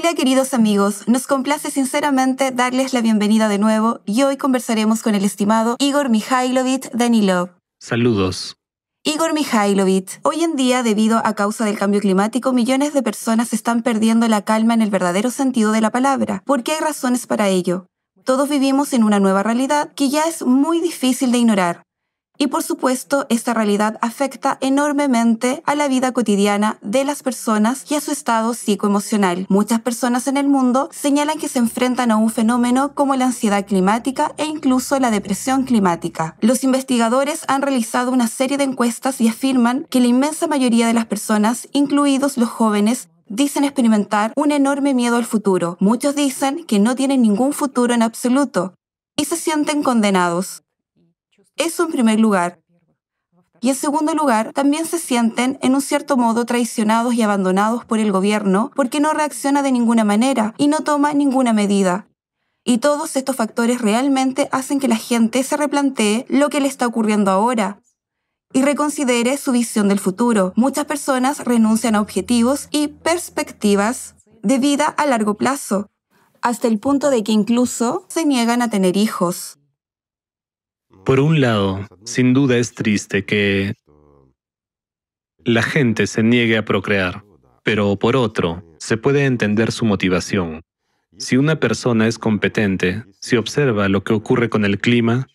Hola queridos amigos, nos complace sinceramente darles la bienvenida de nuevo y hoy conversaremos con el estimado Igor Mikhailovich Danilov. Saludos. Igor Mikhailovich, hoy en día, debido a causa del cambio climático, millones de personas están perdiendo la calma en el verdadero sentido de la palabra, porque hay razones para ello. Todos vivimos en una nueva realidad que ya es muy difícil de ignorar. Y por supuesto, esta realidad afecta enormemente a la vida cotidiana de las personas y a su estado psicoemocional. Muchas personas en el mundo señalan que se enfrentan a un fenómeno como la ansiedad climática e incluso la depresión climática. Los investigadores han realizado una serie de encuestas y afirman que la inmensa mayoría de las personas, incluidos los jóvenes, dicen experimentar un enorme miedo al futuro. Muchos dicen que no tienen ningún futuro en absoluto y se sienten condenados. Eso en primer lugar. Y en segundo lugar, también se sienten en un cierto modo traicionados y abandonados por el gobierno porque no reacciona de ninguna manera y no toma ninguna medida. Y todos estos factores realmente hacen que la gente se replantee lo que le está ocurriendo ahora y reconsidere su visión del futuro. Muchas personas renuncian a objetivos y perspectivas de vida a largo plazo, hasta el punto de que incluso se niegan a tener hijos. Por un lado, sin duda es triste que la gente se niegue a procrear, pero por otro, se puede entender su motivación. Si una persona es competente, si observa lo que ocurre con el clima,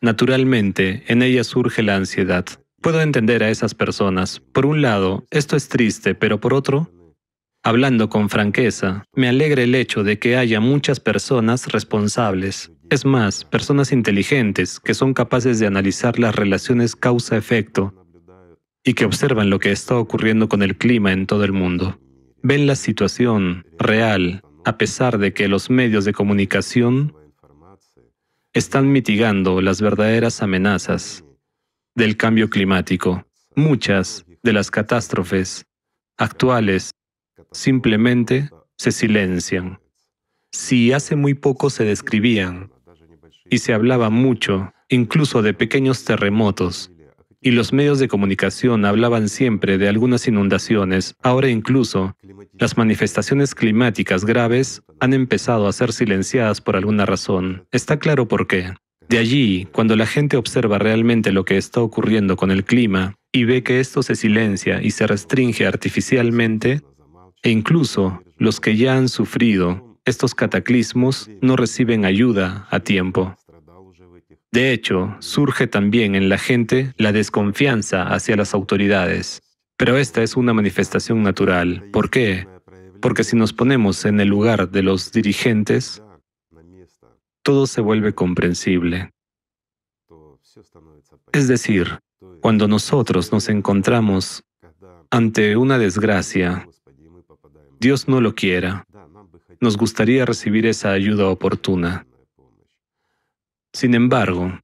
naturalmente en ella surge la ansiedad. Puedo entender a esas personas. Por un lado, esto es triste, pero por otro, hablando con franqueza, me alegra el hecho de que haya muchas personas responsables es más, personas inteligentes que son capaces de analizar las relaciones causa-efecto y que observan lo que está ocurriendo con el clima en todo el mundo. Ven la situación real a pesar de que los medios de comunicación están mitigando las verdaderas amenazas del cambio climático. Muchas de las catástrofes actuales simplemente se silencian. Si hace muy poco se describían y se hablaba mucho, incluso de pequeños terremotos. Y los medios de comunicación hablaban siempre de algunas inundaciones. Ahora incluso, las manifestaciones climáticas graves han empezado a ser silenciadas por alguna razón. Está claro por qué. De allí, cuando la gente observa realmente lo que está ocurriendo con el clima y ve que esto se silencia y se restringe artificialmente, e incluso los que ya han sufrido estos cataclismos no reciben ayuda a tiempo. De hecho, surge también en la gente la desconfianza hacia las autoridades. Pero esta es una manifestación natural. ¿Por qué? Porque si nos ponemos en el lugar de los dirigentes, todo se vuelve comprensible. Es decir, cuando nosotros nos encontramos ante una desgracia, Dios no lo quiera, nos gustaría recibir esa ayuda oportuna. Sin embargo,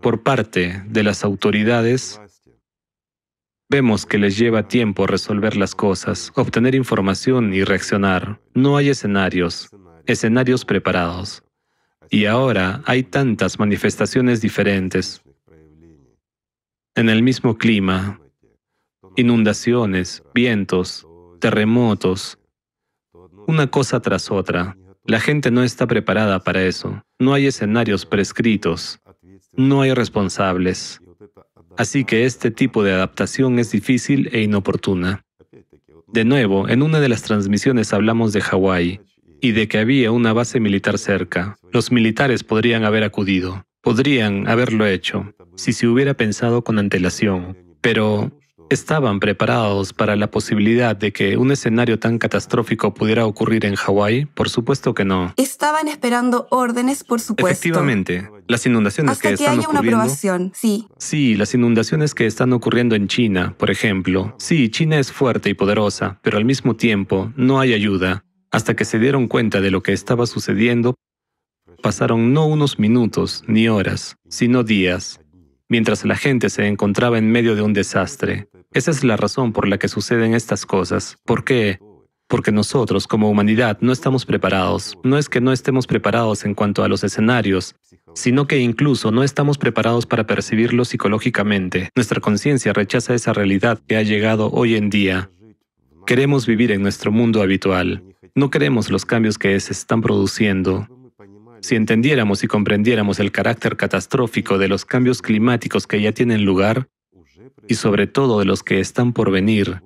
por parte de las autoridades, vemos que les lleva tiempo resolver las cosas, obtener información y reaccionar. No hay escenarios, escenarios preparados. Y ahora hay tantas manifestaciones diferentes en el mismo clima, inundaciones, vientos, terremotos, una cosa tras otra. La gente no está preparada para eso. No hay escenarios prescritos. No hay responsables. Así que este tipo de adaptación es difícil e inoportuna. De nuevo, en una de las transmisiones hablamos de Hawái y de que había una base militar cerca. Los militares podrían haber acudido, podrían haberlo hecho, si se hubiera pensado con antelación. Pero estaban preparados para la posibilidad de que un escenario tan catastrófico pudiera ocurrir en Hawái? Por supuesto que no. Estaban esperando órdenes, por supuesto. Efectivamente. Las inundaciones Hasta que, están haya Una aprobación, sí. Sí, las inundaciones que están ocurriendo en China, por ejemplo. Sí, China es fuerte y poderosa, pero al mismo tiempo no hay ayuda. Hasta que se dieron cuenta de lo que estaba sucediendo, pasaron no unos minutos ni horas, sino días, mientras la gente se encontraba en medio de un desastre. Esa es la razón por la que suceden estas cosas. ¿Por qué? Porque nosotros como humanidad no estamos preparados. No es que no estemos preparados en cuanto a los escenarios, sino que incluso no estamos preparados para percibirlo psicológicamente. Nuestra conciencia rechaza esa realidad que ha llegado hoy en día. Queremos vivir en nuestro mundo habitual. No queremos los cambios que se están produciendo. Si entendiéramos y comprendiéramos el carácter catastrófico de los cambios climáticos que ya tienen lugar, y sobre todo de los que están por venir,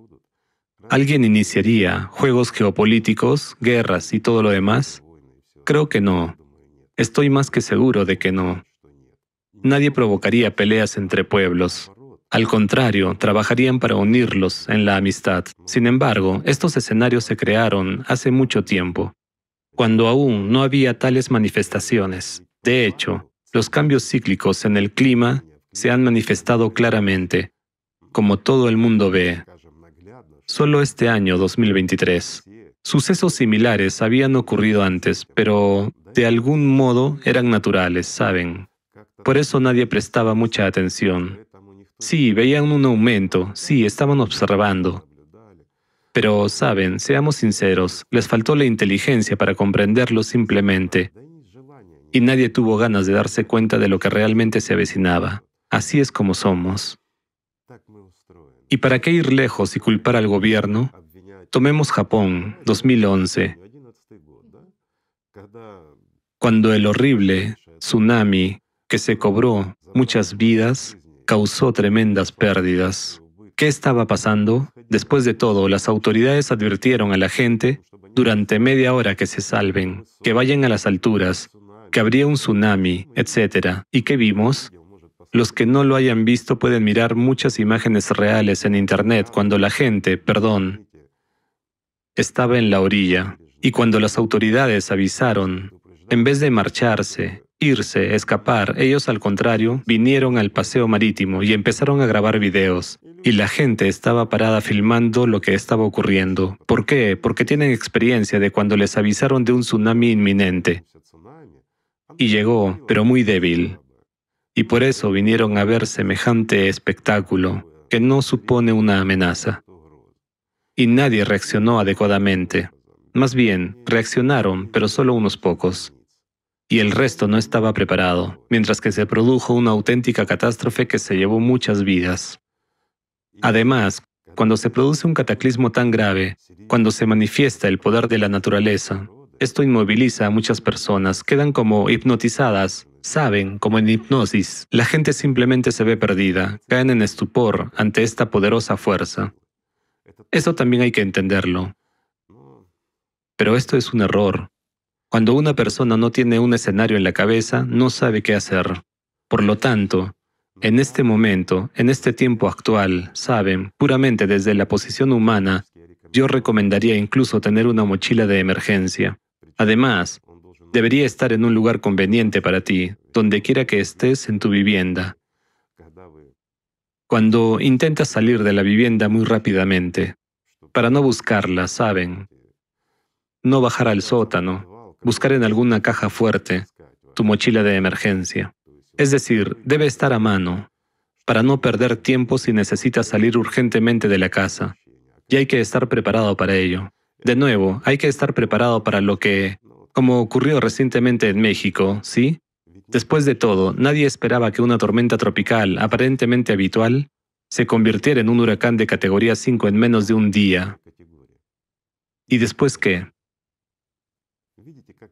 ¿alguien iniciaría juegos geopolíticos, guerras y todo lo demás? Creo que no. Estoy más que seguro de que no. Nadie provocaría peleas entre pueblos. Al contrario, trabajarían para unirlos en la amistad. Sin embargo, estos escenarios se crearon hace mucho tiempo, cuando aún no había tales manifestaciones. De hecho, los cambios cíclicos en el clima se han manifestado claramente como todo el mundo ve. Solo este año 2023. Sucesos similares habían ocurrido antes, pero de algún modo eran naturales, ¿saben? Por eso nadie prestaba mucha atención. Sí, veían un aumento, sí, estaban observando. Pero, saben, seamos sinceros, les faltó la inteligencia para comprenderlo simplemente. Y nadie tuvo ganas de darse cuenta de lo que realmente se avecinaba. Así es como somos. Y para qué ir lejos y culpar al gobierno, tomemos Japón, 2011, cuando el horrible tsunami que se cobró muchas vidas causó tremendas pérdidas. ¿Qué estaba pasando? Después de todo, las autoridades advirtieron a la gente durante media hora que se salven, que vayan a las alturas, que habría un tsunami, etc. ¿Y qué vimos? Los que no lo hayan visto pueden mirar muchas imágenes reales en Internet cuando la gente, perdón, estaba en la orilla y cuando las autoridades avisaron, en vez de marcharse, irse, escapar, ellos al contrario vinieron al paseo marítimo y empezaron a grabar videos. Y la gente estaba parada filmando lo que estaba ocurriendo. ¿Por qué? Porque tienen experiencia de cuando les avisaron de un tsunami inminente. Y llegó, pero muy débil y por eso vinieron a ver semejante espectáculo que no supone una amenaza. Y nadie reaccionó adecuadamente. Más bien, reaccionaron, pero solo unos pocos. Y el resto no estaba preparado, mientras que se produjo una auténtica catástrofe que se llevó muchas vidas. Además, cuando se produce un cataclismo tan grave, cuando se manifiesta el poder de la naturaleza, esto inmoviliza a muchas personas, quedan como hipnotizadas Saben, como en hipnosis, la gente simplemente se ve perdida, caen en estupor ante esta poderosa fuerza. Eso también hay que entenderlo. Pero esto es un error. Cuando una persona no tiene un escenario en la cabeza, no sabe qué hacer. Por lo tanto, en este momento, en este tiempo actual, saben, puramente desde la posición humana, yo recomendaría incluso tener una mochila de emergencia. Además, debería estar en un lugar conveniente para ti, donde quiera que estés en tu vivienda. Cuando intentas salir de la vivienda muy rápidamente, para no buscarla, ¿saben? No bajar al sótano, buscar en alguna caja fuerte, tu mochila de emergencia. Es decir, debe estar a mano, para no perder tiempo si necesitas salir urgentemente de la casa. Y hay que estar preparado para ello. De nuevo, hay que estar preparado para lo que como ocurrió recientemente en México, ¿sí? Después de todo, nadie esperaba que una tormenta tropical, aparentemente habitual, se convirtiera en un huracán de categoría 5 en menos de un día. ¿Y después qué?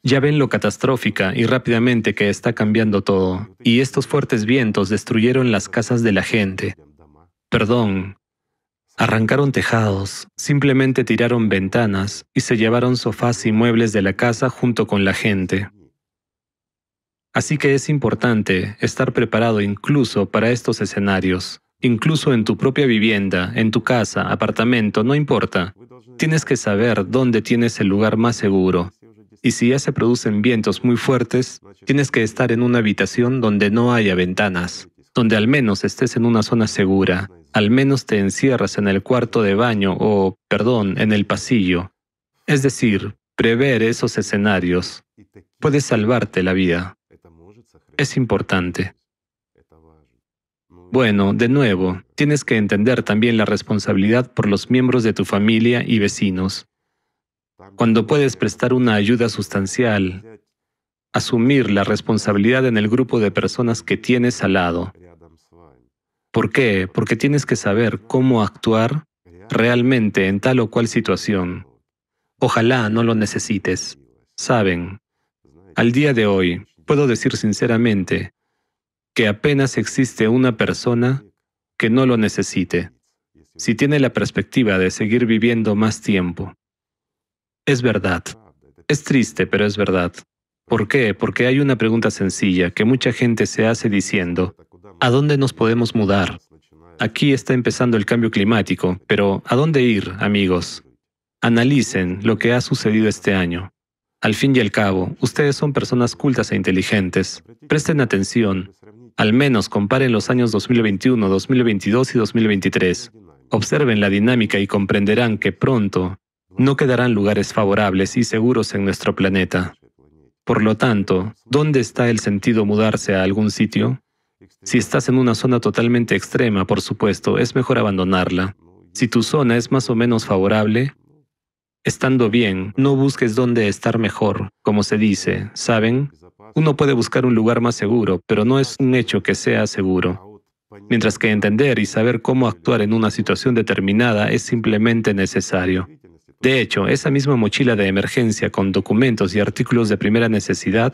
Ya ven lo catastrófica y rápidamente que está cambiando todo, y estos fuertes vientos destruyeron las casas de la gente. Perdón, Arrancaron tejados, simplemente tiraron ventanas y se llevaron sofás y muebles de la casa junto con la gente. Así que es importante estar preparado incluso para estos escenarios, incluso en tu propia vivienda, en tu casa, apartamento, no importa. Tienes que saber dónde tienes el lugar más seguro. Y si ya se producen vientos muy fuertes, tienes que estar en una habitación donde no haya ventanas donde al menos estés en una zona segura, al menos te encierras en el cuarto de baño o, perdón, en el pasillo. Es decir, prever esos escenarios puede salvarte la vida. Es importante. Bueno, de nuevo, tienes que entender también la responsabilidad por los miembros de tu familia y vecinos. Cuando puedes prestar una ayuda sustancial, asumir la responsabilidad en el grupo de personas que tienes al lado. ¿Por qué? Porque tienes que saber cómo actuar realmente en tal o cual situación. Ojalá no lo necesites. Saben, al día de hoy, puedo decir sinceramente que apenas existe una persona que no lo necesite, si tiene la perspectiva de seguir viviendo más tiempo. Es verdad. Es triste, pero es verdad. ¿Por qué? Porque hay una pregunta sencilla que mucha gente se hace diciendo, ¿a dónde nos podemos mudar? Aquí está empezando el cambio climático, pero ¿a dónde ir, amigos? Analicen lo que ha sucedido este año. Al fin y al cabo, ustedes son personas cultas e inteligentes. Presten atención. Al menos comparen los años 2021, 2022 y 2023. Observen la dinámica y comprenderán que pronto no quedarán lugares favorables y seguros en nuestro planeta. Por lo tanto, ¿dónde está el sentido mudarse a algún sitio? Si estás en una zona totalmente extrema, por supuesto, es mejor abandonarla. Si tu zona es más o menos favorable, estando bien, no busques dónde estar mejor, como se dice, ¿saben? Uno puede buscar un lugar más seguro, pero no es un hecho que sea seguro. Mientras que entender y saber cómo actuar en una situación determinada es simplemente necesario. De hecho, esa misma mochila de emergencia con documentos y artículos de primera necesidad,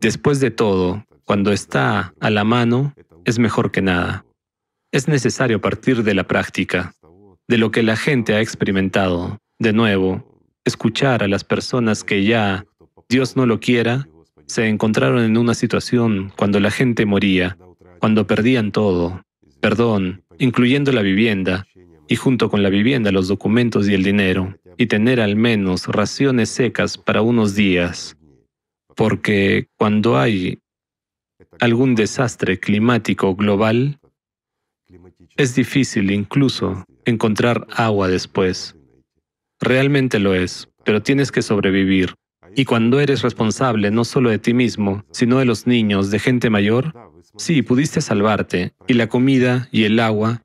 después de todo, cuando está a la mano, es mejor que nada. Es necesario partir de la práctica, de lo que la gente ha experimentado. De nuevo, escuchar a las personas que ya, Dios no lo quiera, se encontraron en una situación cuando la gente moría, cuando perdían todo, perdón, incluyendo la vivienda, y junto con la vivienda los documentos y el dinero, y tener al menos raciones secas para unos días, porque cuando hay algún desastre climático global, es difícil incluso encontrar agua después. Realmente lo es, pero tienes que sobrevivir. Y cuando eres responsable no solo de ti mismo, sino de los niños, de gente mayor, sí, pudiste salvarte, y la comida y el agua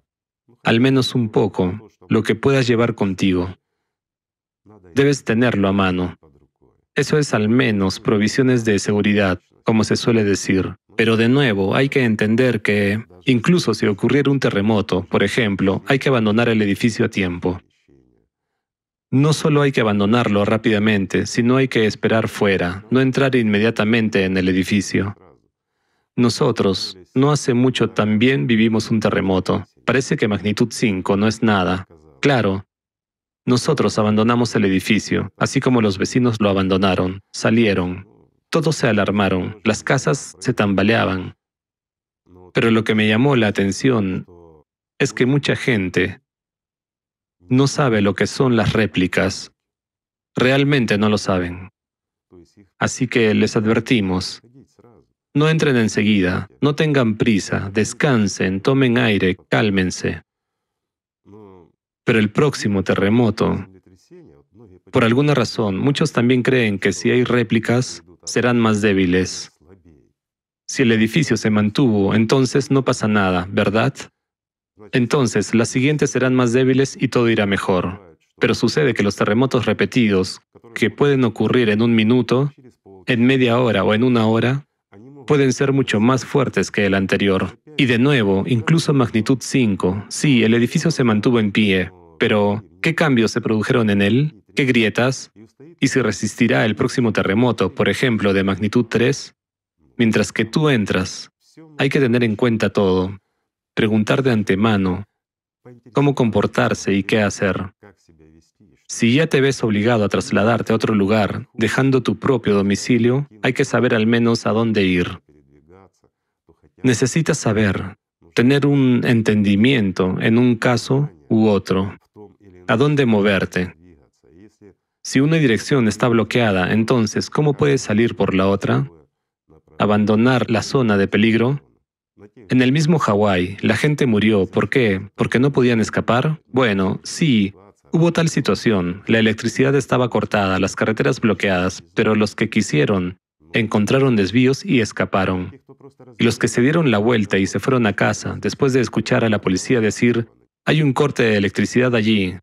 al menos un poco, lo que puedas llevar contigo. Debes tenerlo a mano. Eso es al menos provisiones de seguridad, como se suele decir. Pero de nuevo, hay que entender que, incluso si ocurriera un terremoto, por ejemplo, hay que abandonar el edificio a tiempo. No solo hay que abandonarlo rápidamente, sino hay que esperar fuera, no entrar inmediatamente en el edificio. Nosotros, no hace mucho también vivimos un terremoto. Parece que magnitud 5 no es nada. Claro, nosotros abandonamos el edificio, así como los vecinos lo abandonaron, salieron. Todos se alarmaron, las casas se tambaleaban. Pero lo que me llamó la atención es que mucha gente no sabe lo que son las réplicas. Realmente no lo saben. Así que les advertimos, no entren enseguida, no tengan prisa, descansen, tomen aire, cálmense. Pero el próximo terremoto, por alguna razón, muchos también creen que si hay réplicas, serán más débiles. Si el edificio se mantuvo, entonces no pasa nada, ¿verdad? Entonces, las siguientes serán más débiles y todo irá mejor. Pero sucede que los terremotos repetidos, que pueden ocurrir en un minuto, en media hora o en una hora, pueden ser mucho más fuertes que el anterior. Y de nuevo, incluso magnitud 5. Sí, el edificio se mantuvo en pie, pero ¿qué cambios se produjeron en él? ¿Qué grietas? ¿Y si resistirá el próximo terremoto, por ejemplo, de magnitud 3? Mientras que tú entras, hay que tener en cuenta todo, preguntar de antemano cómo comportarse y qué hacer. Si ya te ves obligado a trasladarte a otro lugar, dejando tu propio domicilio, hay que saber al menos a dónde ir. Necesitas saber, tener un entendimiento en un caso u otro, a dónde moverte. Si una dirección está bloqueada, entonces, ¿cómo puedes salir por la otra? ¿Abandonar la zona de peligro? En el mismo Hawái, la gente murió. ¿Por qué? ¿Porque no podían escapar? Bueno, sí, Hubo tal situación, la electricidad estaba cortada, las carreteras bloqueadas, pero los que quisieron encontraron desvíos y escaparon. Y los que se dieron la vuelta y se fueron a casa, después de escuchar a la policía decir, hay un corte de electricidad allí,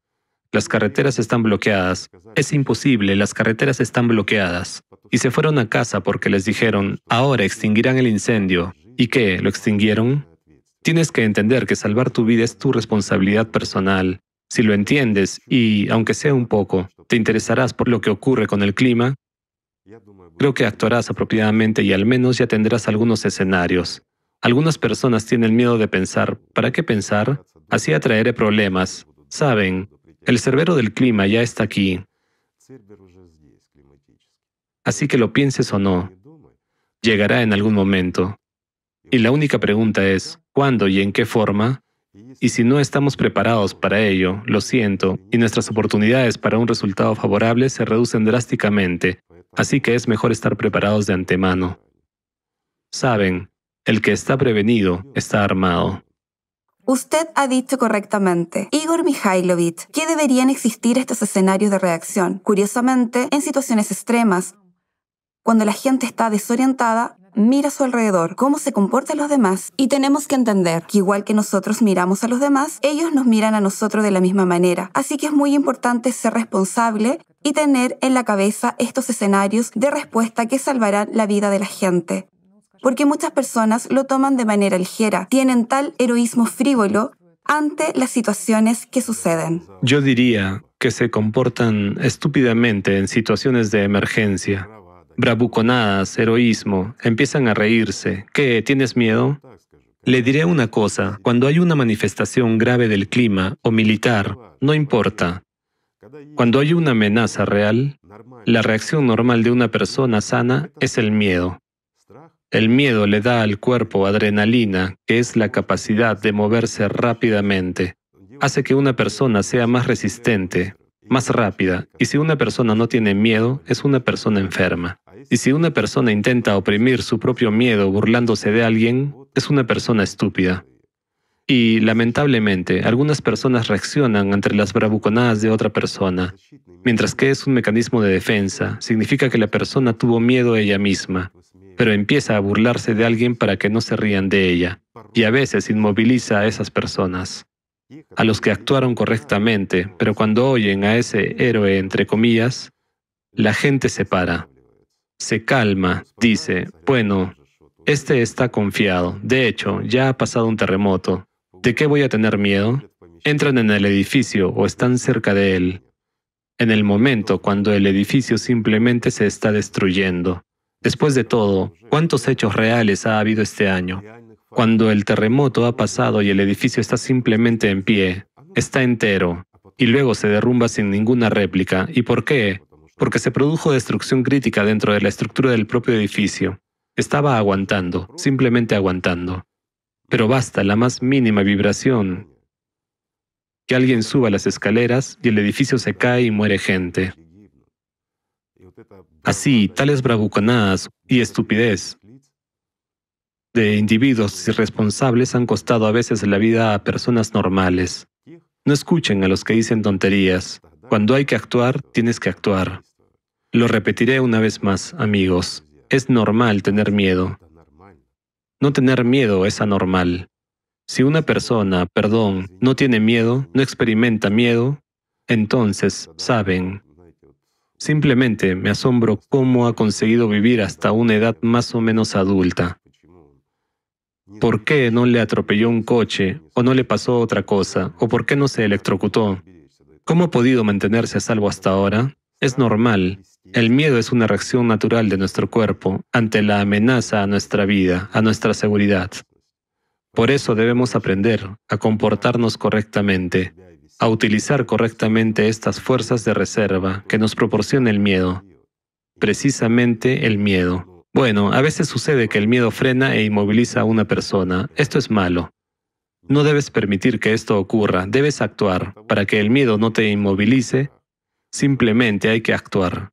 las carreteras están bloqueadas, es imposible, las carreteras están bloqueadas, y se fueron a casa porque les dijeron, ahora extinguirán el incendio. ¿Y qué? ¿Lo extinguieron? Tienes que entender que salvar tu vida es tu responsabilidad personal si lo entiendes, y aunque sea un poco, te interesarás por lo que ocurre con el clima, creo que actuarás apropiadamente y al menos ya tendrás algunos escenarios. Algunas personas tienen miedo de pensar, ¿para qué pensar? Así atraeré problemas. Saben, el cerbero del clima ya está aquí. Así que lo pienses o no, llegará en algún momento. Y la única pregunta es, ¿cuándo y en qué forma? Y si no estamos preparados para ello, lo siento, y nuestras oportunidades para un resultado favorable se reducen drásticamente, así que es mejor estar preparados de antemano. Saben, el que está prevenido está armado. Usted ha dicho correctamente, Igor Mikhailovich, que deberían existir estos escenarios de reacción. Curiosamente, en situaciones extremas, cuando la gente está desorientada, mira a su alrededor, cómo se comportan los demás y tenemos que entender que igual que nosotros miramos a los demás, ellos nos miran a nosotros de la misma manera. Así que es muy importante ser responsable y tener en la cabeza estos escenarios de respuesta que salvarán la vida de la gente. Porque muchas personas lo toman de manera ligera, tienen tal heroísmo frívolo ante las situaciones que suceden. Yo diría que se comportan estúpidamente en situaciones de emergencia bravuconadas, heroísmo, empiezan a reírse. ¿Qué? ¿Tienes miedo? Le diré una cosa, cuando hay una manifestación grave del clima o militar, no importa. Cuando hay una amenaza real, la reacción normal de una persona sana es el miedo. El miedo le da al cuerpo adrenalina, que es la capacidad de moverse rápidamente. Hace que una persona sea más resistente, más rápida, y si una persona no tiene miedo, es una persona enferma. Y si una persona intenta oprimir su propio miedo burlándose de alguien, es una persona estúpida. Y lamentablemente, algunas personas reaccionan ante las bravuconadas de otra persona, mientras que es un mecanismo de defensa, significa que la persona tuvo miedo ella misma, pero empieza a burlarse de alguien para que no se rían de ella, y a veces inmoviliza a esas personas, a los que actuaron correctamente, pero cuando oyen a ese héroe, entre comillas, la gente se para, se calma, dice, bueno, este está confiado. De hecho, ya ha pasado un terremoto. ¿De qué voy a tener miedo? Entran en el edificio o están cerca de él. En el momento cuando el edificio simplemente se está destruyendo. Después de todo, ¿cuántos hechos reales ha habido este año? Cuando el terremoto ha pasado y el edificio está simplemente en pie, está entero, y luego se derrumba sin ninguna réplica. ¿Y por qué? porque se produjo destrucción crítica dentro de la estructura del propio edificio. Estaba aguantando, simplemente aguantando. Pero basta la más mínima vibración. Que alguien suba las escaleras y el edificio se cae y muere gente. Así, tales bravuconadas y estupidez de individuos irresponsables han costado a veces la vida a personas normales. No escuchen a los que dicen tonterías. Cuando hay que actuar, tienes que actuar. Lo repetiré una vez más, amigos. Es normal tener miedo. No tener miedo es anormal. Si una persona, perdón, no tiene miedo, no experimenta miedo, entonces, saben, simplemente me asombro cómo ha conseguido vivir hasta una edad más o menos adulta. ¿Por qué no le atropelló un coche o no le pasó otra cosa o por qué no se electrocutó? ¿Cómo ha podido mantenerse a salvo hasta ahora? Es normal. El miedo es una reacción natural de nuestro cuerpo ante la amenaza a nuestra vida, a nuestra seguridad. Por eso debemos aprender a comportarnos correctamente, a utilizar correctamente estas fuerzas de reserva que nos proporciona el miedo. Precisamente el miedo. Bueno, a veces sucede que el miedo frena e inmoviliza a una persona. Esto es malo. No debes permitir que esto ocurra, debes actuar. Para que el miedo no te inmovilice, simplemente hay que actuar.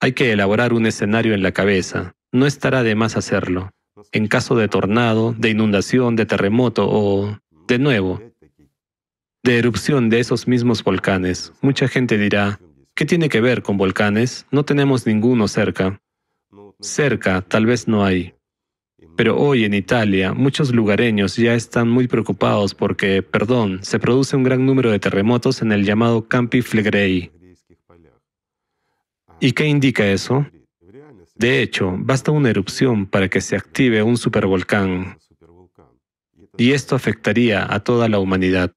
Hay que elaborar un escenario en la cabeza. No estará de más hacerlo. En caso de tornado, de inundación, de terremoto o, de nuevo, de erupción de esos mismos volcanes, mucha gente dirá, ¿qué tiene que ver con volcanes? No tenemos ninguno cerca. Cerca, tal vez no hay. Pero hoy en Italia muchos lugareños ya están muy preocupados porque, perdón, se produce un gran número de terremotos en el llamado Campi Flegrei, ¿Y qué indica eso? De hecho, basta una erupción para que se active un supervolcán. Y esto afectaría a toda la humanidad.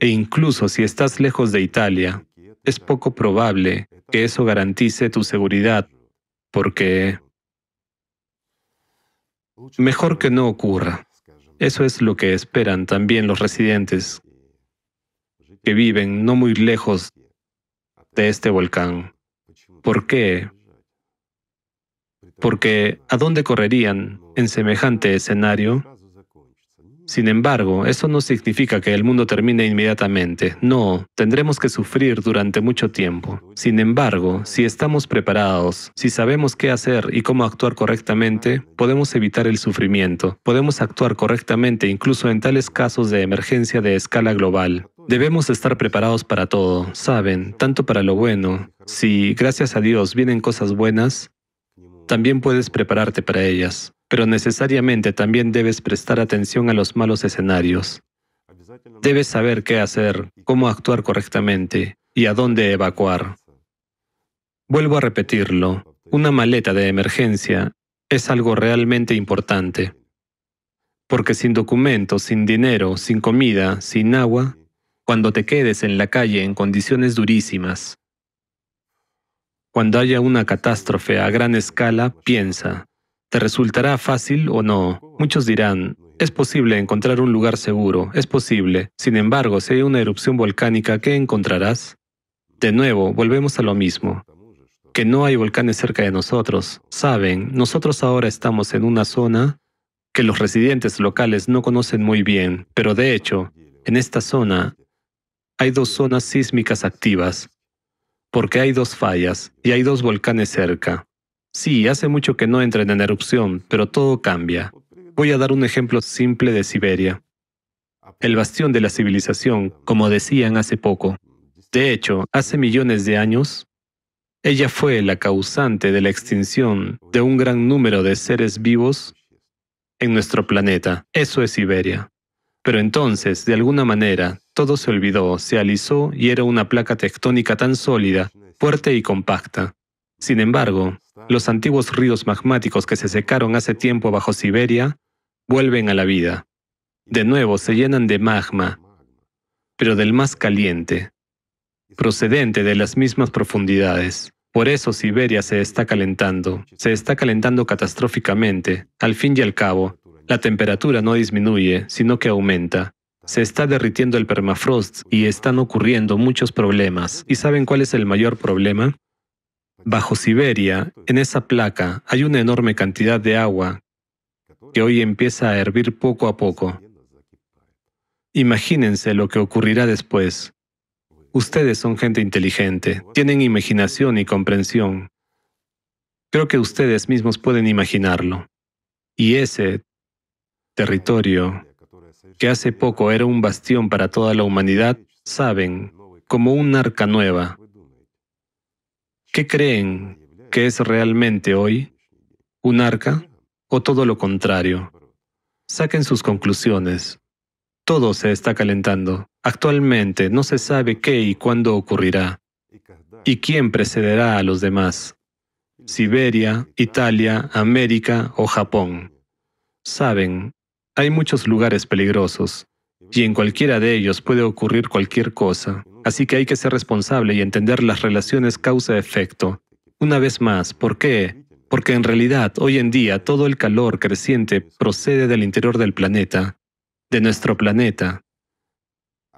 E incluso si estás lejos de Italia, es poco probable que eso garantice tu seguridad, porque mejor que no ocurra. Eso es lo que esperan también los residentes que viven no muy lejos de este volcán. ¿Por qué? Porque ¿a dónde correrían en semejante escenario? Sin embargo, eso no significa que el mundo termine inmediatamente. No, tendremos que sufrir durante mucho tiempo. Sin embargo, si estamos preparados, si sabemos qué hacer y cómo actuar correctamente, podemos evitar el sufrimiento. Podemos actuar correctamente incluso en tales casos de emergencia de escala global. Debemos estar preparados para todo, saben, tanto para lo bueno. Si, gracias a Dios, vienen cosas buenas, también puedes prepararte para ellas, pero necesariamente también debes prestar atención a los malos escenarios. Debes saber qué hacer, cómo actuar correctamente y a dónde evacuar. Vuelvo a repetirlo, una maleta de emergencia es algo realmente importante. Porque sin documentos, sin dinero, sin comida, sin agua, cuando te quedes en la calle en condiciones durísimas. Cuando haya una catástrofe a gran escala, piensa, ¿te resultará fácil o no? Muchos dirán, es posible encontrar un lugar seguro, es posible. Sin embargo, si hay una erupción volcánica, ¿qué encontrarás? De nuevo, volvemos a lo mismo. Que no hay volcanes cerca de nosotros. Saben, nosotros ahora estamos en una zona que los residentes locales no conocen muy bien, pero de hecho, en esta zona hay dos zonas sísmicas activas, porque hay dos fallas y hay dos volcanes cerca. Sí, hace mucho que no entran en erupción, pero todo cambia. Voy a dar un ejemplo simple de Siberia. El bastión de la civilización, como decían hace poco. De hecho, hace millones de años, ella fue la causante de la extinción de un gran número de seres vivos en nuestro planeta. Eso es Siberia. Pero entonces, de alguna manera, todo se olvidó, se alisó y era una placa tectónica tan sólida, fuerte y compacta. Sin embargo, los antiguos ríos magmáticos que se secaron hace tiempo bajo Siberia vuelven a la vida. De nuevo se llenan de magma, pero del más caliente, procedente de las mismas profundidades. Por eso Siberia se está calentando, se está calentando catastróficamente. Al fin y al cabo, la temperatura no disminuye, sino que aumenta. Se está derritiendo el permafrost y están ocurriendo muchos problemas. ¿Y saben cuál es el mayor problema? Bajo Siberia, en esa placa, hay una enorme cantidad de agua que hoy empieza a hervir poco a poco. Imagínense lo que ocurrirá después. Ustedes son gente inteligente, tienen imaginación y comprensión. Creo que ustedes mismos pueden imaginarlo. Y ese territorio que hace poco era un bastión para toda la humanidad, saben, como un arca nueva. ¿Qué creen que es realmente hoy? ¿Un arca o todo lo contrario? Saquen sus conclusiones. Todo se está calentando. Actualmente no se sabe qué y cuándo ocurrirá. ¿Y quién precederá a los demás? Siberia, Italia, América o Japón. Saben, hay muchos lugares peligrosos, y en cualquiera de ellos puede ocurrir cualquier cosa, así que hay que ser responsable y entender las relaciones causa-efecto. Una vez más, ¿por qué? Porque en realidad, hoy en día, todo el calor creciente procede del interior del planeta, de nuestro planeta.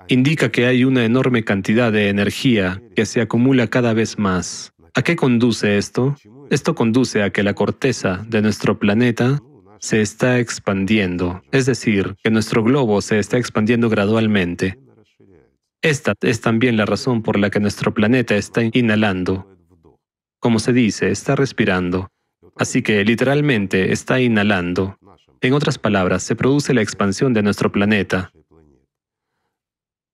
Indica que hay una enorme cantidad de energía que se acumula cada vez más. ¿A qué conduce esto? Esto conduce a que la corteza de nuestro planeta se está expandiendo, es decir, que nuestro globo se está expandiendo gradualmente. Esta es también la razón por la que nuestro planeta está inhalando. Como se dice, está respirando. Así que literalmente está inhalando. En otras palabras, se produce la expansión de nuestro planeta.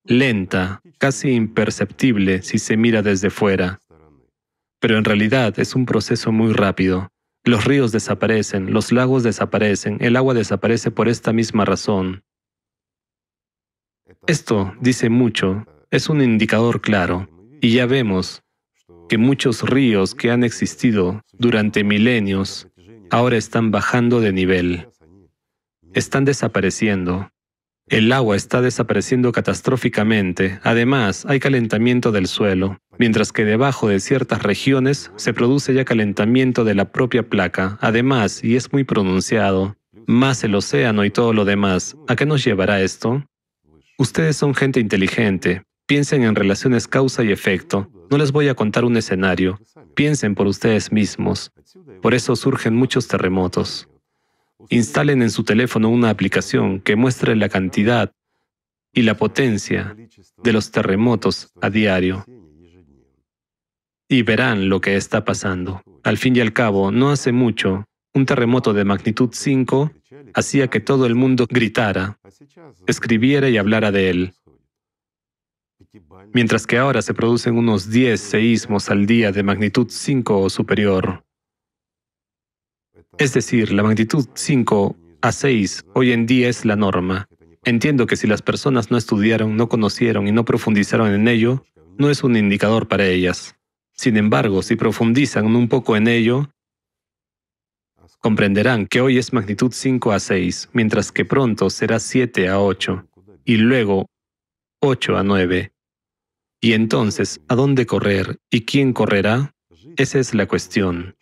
Lenta, casi imperceptible si se mira desde fuera. Pero en realidad es un proceso muy rápido. Los ríos desaparecen, los lagos desaparecen, el agua desaparece por esta misma razón. Esto dice mucho, es un indicador claro, y ya vemos que muchos ríos que han existido durante milenios ahora están bajando de nivel, están desapareciendo, el agua está desapareciendo catastróficamente, además hay calentamiento del suelo, mientras que debajo de ciertas regiones se produce ya calentamiento de la propia placa, además, y es muy pronunciado, más el océano y todo lo demás. ¿A qué nos llevará esto? Ustedes son gente inteligente, piensen en relaciones causa y efecto, no les voy a contar un escenario, piensen por ustedes mismos. Por eso surgen muchos terremotos. Instalen en su teléfono una aplicación que muestre la cantidad y la potencia de los terremotos a diario y verán lo que está pasando. Al fin y al cabo, no hace mucho, un terremoto de magnitud 5 hacía que todo el mundo gritara, escribiera y hablara de él. Mientras que ahora se producen unos 10 seísmos al día de magnitud 5 o superior. Es decir, la magnitud 5 a 6 hoy en día es la norma. Entiendo que si las personas no estudiaron, no conocieron y no profundizaron en ello, no es un indicador para ellas. Sin embargo, si profundizan un poco en ello, comprenderán que hoy es magnitud 5 a 6, mientras que pronto será 7 a 8, y luego 8 a 9. Y entonces, ¿a dónde correr y quién correrá? Esa es la cuestión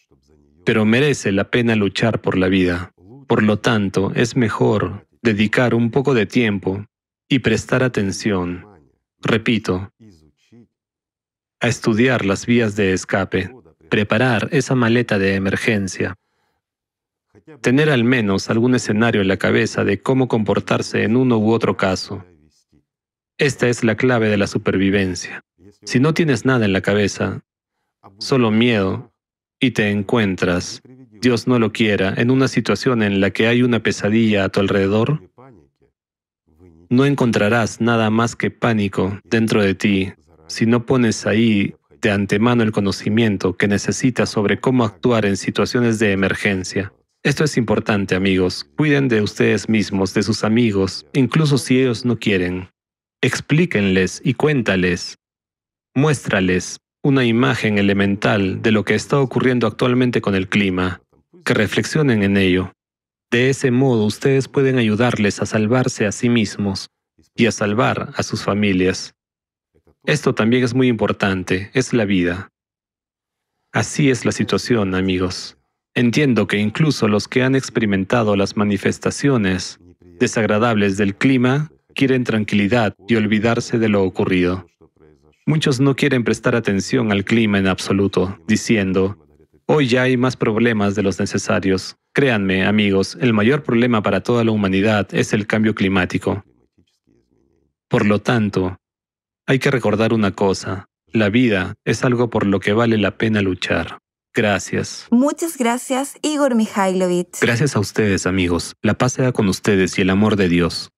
pero merece la pena luchar por la vida. Por lo tanto, es mejor dedicar un poco de tiempo y prestar atención, repito, a estudiar las vías de escape, preparar esa maleta de emergencia, tener al menos algún escenario en la cabeza de cómo comportarse en uno u otro caso. Esta es la clave de la supervivencia. Si no tienes nada en la cabeza, solo miedo, y te encuentras, Dios no lo quiera, en una situación en la que hay una pesadilla a tu alrededor, no encontrarás nada más que pánico dentro de ti si no pones ahí de antemano el conocimiento que necesitas sobre cómo actuar en situaciones de emergencia. Esto es importante, amigos. Cuiden de ustedes mismos, de sus amigos, incluso si ellos no quieren. Explíquenles y cuéntales. Muéstrales una imagen elemental de lo que está ocurriendo actualmente con el clima, que reflexionen en ello. De ese modo ustedes pueden ayudarles a salvarse a sí mismos y a salvar a sus familias. Esto también es muy importante, es la vida. Así es la situación, amigos. Entiendo que incluso los que han experimentado las manifestaciones desagradables del clima quieren tranquilidad y olvidarse de lo ocurrido. Muchos no quieren prestar atención al clima en absoluto, diciendo, hoy ya hay más problemas de los necesarios. Créanme, amigos, el mayor problema para toda la humanidad es el cambio climático. Por lo tanto, hay que recordar una cosa, la vida es algo por lo que vale la pena luchar. Gracias. Muchas gracias, Igor Mikhailovich. Gracias a ustedes, amigos. La paz sea con ustedes y el amor de Dios.